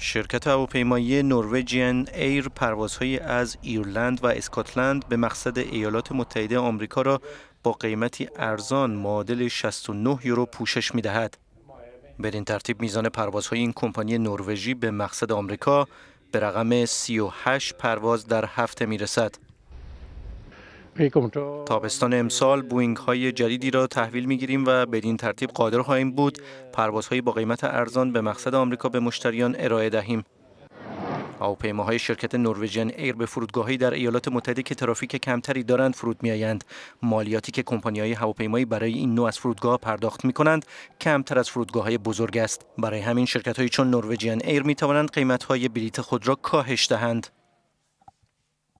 شرکت هواپیمایی نروژین ایر پروازهایی از ایرلند و اسکاتلند به مقصد ایالات متحده آمریکا را با قیمتی ارزان معادل 69 یورو پوشش می دهد. به این ترتیب میزان پروازهای این کمپانی نروژی به مقصد آمریکا به رقم 38 پرواز در هفته می رسد. تابستان امسال بوینگ های جدیدی را تحویل می گیریم و بدین ترتیب قادر خواهیم بود پروازهایی با قیمت ارزان به مقصد آمریکا به مشتریان ارائه دهیم. هواپیماهای شرکت نروژین ایر به فرودگاهی در ایالات متحده که ترافیک کمتری دارند فرود آیند مالیاتی که کمپانی های هواپیمایی برای این نوع از فرودگاه پرداخت می کنند کمتر از فرودگاه های بزرگ است برای همین شرکت های چون نروژین ایر می توانند قیمت های بلیت خود را کاهش دهند